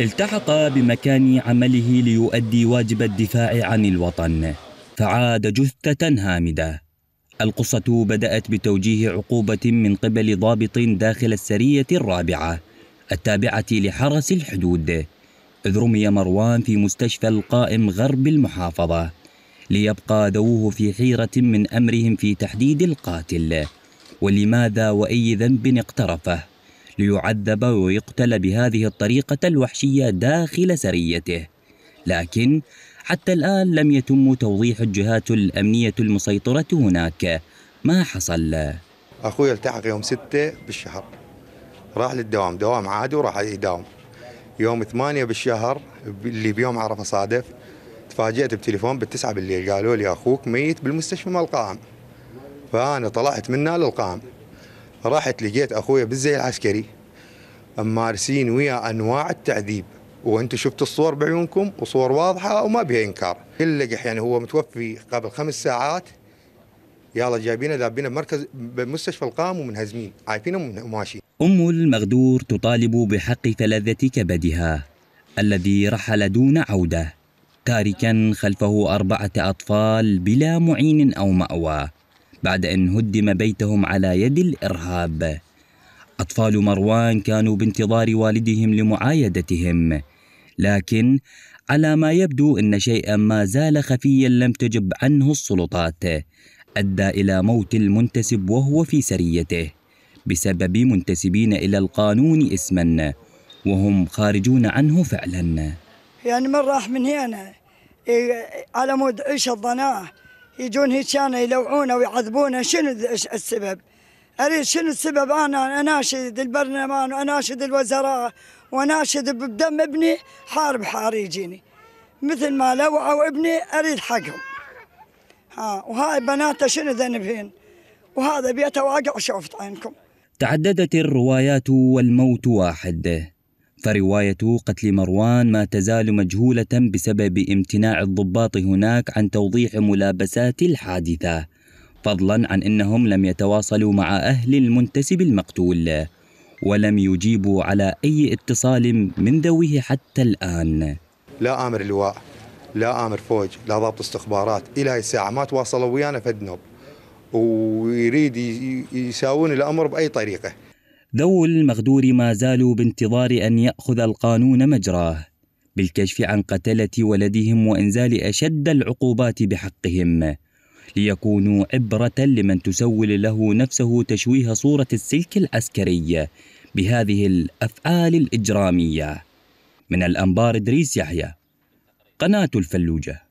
التحق بمكان عمله ليؤدي واجب الدفاع عن الوطن فعاد جثة هامدة القصة بدأت بتوجيه عقوبة من قبل ضابط داخل السرية الرابعة التابعة لحرس الحدود إذ رمي مروان في مستشفى القائم غرب المحافظة ليبقى ذووه في حيرة من أمرهم في تحديد القاتل ولماذا وأي ذنب اقترفه ليعذب ويقتل بهذه الطريقة الوحشية داخل سريته لكن حتى الآن لم يتم توضيح الجهات الأمنية المسيطرة هناك ما حصل أخوي التحق يوم ستة بالشهر راح للدوام دوام عادي وراح يداوم يوم ثمانية بالشهر اللي بيوم عرفة صادف تفاجأت بتليفون بالتسعة بالليل قالوا لي أخوك ميت بالمستشفى مال القائم فأنا طلعت منها للقائم رحت لقيت اخويا بالزي العسكري مارسين ويا انواع التعذيب وانتم شفتوا الصور بعيونكم وصور واضحه وما بها انكار اللقح يعني هو متوفي قبل خمس ساعات يلا جايبينه ذابينه بمركز بمستشفى القام ومنهزمين عايفينه وماشي ام المغدور تطالب بحق فلذه كبدها الذي رحل دون عوده تاركا خلفه اربعه اطفال بلا معين او ماوى بعد أن هدم بيتهم على يد الإرهاب أطفال مروان كانوا بانتظار والدهم لمعايدتهم لكن على ما يبدو أن شيئا ما زال خفيا لم تجب عنه السلطات أدى إلى موت المنتسب وهو في سريته بسبب منتسبين إلى القانون اسما وهم خارجون عنه فعلا يعني من راح من هنا إيه، على مود عيش الضناه يجون هيشانا يلوعونا ويعذبونا شنو السبب؟ اريد شنو السبب انا اناشد البرلمان واناشد الوزراء واناشد بدم ابني حارب حار يجيني مثل ما لوعوا ابني اريد حقهم ها وهاي بناته شنو ذنبهن؟ وهذا بيته واقع شوفت عينكم تعددت الروايات والموت واحد فرواية قتل مروان ما تزال مجهولة بسبب امتناع الضباط هناك عن توضيح ملابسات الحادثة فضلا عن انهم لم يتواصلوا مع اهل المنتسب المقتول ولم يجيبوا على اي اتصال من ذويه حتى الان لا امر لواء لا امر فوج لا ضابط استخبارات الى الساعه ما تواصلوا ويانا فد نوب ويريد يساوون الامر باي طريقه ذو المغدور ما زالوا بانتظار أن يأخذ القانون مجراه بالكشف عن قتلة ولدهم وإنزال أشد العقوبات بحقهم ليكونوا عبرة لمن تسول له نفسه تشويه صورة السلك العسكري بهذه الأفعال الإجرامية من الأنبار إدريس يحيى قناة الفلوجة